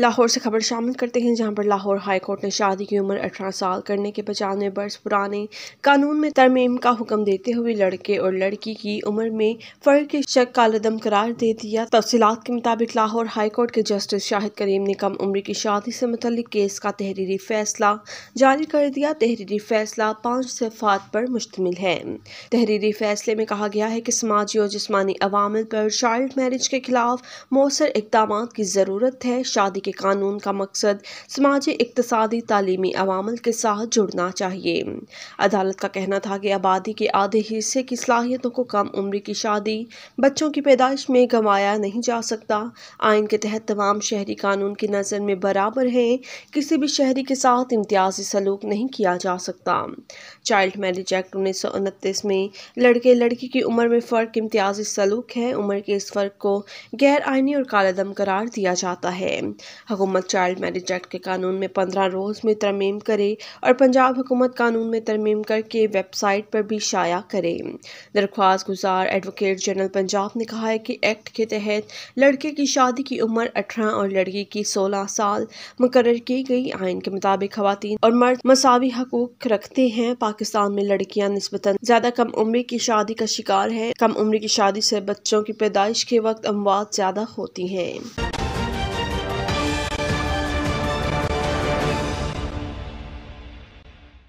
لاہور سے خبر شامل کرتے ہیں جہاں پر لاہور ہائی کورٹ نے شادی کی عمر اٹھارہ سال کرنے کے پچانوے برس پرانے قانون میں ترمیم کا حکم دیتے ہوئے لڑکے اور لڑکی کی عمر میں فرق کے شک کا لدم قرار دے دیا تفصیلات کے مطابق لاہور ہائی کورٹ کے جسٹس شاہد کریم نے کم عمری کی شادی سے متعلق کیس کا تحریری فیصلہ جاری کر دیا تحریری فیصلہ پانچ صفات پر مشتمل ہے تحریری فیصلے میں کہا گیا ہے کہ سماجی اور جسمانی عوامل پر چائلڈ میرج کے خلاف مؤثر اقدامات کی ضرورت ہے شادی کے کے قانون کا مقصد سماجی اقتصادی تعلیمی عوامل کے ساتھ جڑنا چاہیے عدالت کا کہنا تھا کہ آبادی کے آدھے حصے کی صلاحیتوں کو کم عمری کی شادی بچوں کی پیدائش میں گنوایا نہیں جا سکتا آئین کے تحت تمام شہری قانون کی نظر میں برابر ہیں کسی بھی شہری کے ساتھ امتیازی سلوک نہیں کیا جا سکتا چائلڈ میرج ایکٹ انیس سو انتیس میں لڑکے لڑکی کی عمر میں فرق امتیازی سلوک ہے عمر کے اس فرق کو غیر آئینی اور کالعدم قرار دیا جاتا ہے حکومت چائلڈ میرج ایکٹ کے قانون میں پندرہ روز میں ترمیم کرے اور پنجاب حکومت قانون میں ترمیم کر کے ویب سائٹ پر بھی شائع کرے درخواست گزار ایڈوکیٹ جنرل پنجاب نے کہا ہے کہ ایکٹ کے تحت لڑکے کی شادی کی عمر اٹھارہ اور لڑکی کی سولہ سال مقرر کی گئی آئین کے مطابق خواتین اور مرد مساوی حقوق رکھتے ہیں پاکستان میں لڑکیاں نسبتاً زیادہ کم عمر کی شادی کا شکار ہے کم عمر کی شادی سے بچوں کی پیدائش کے وقت اموات زیادہ ہوتی ہیں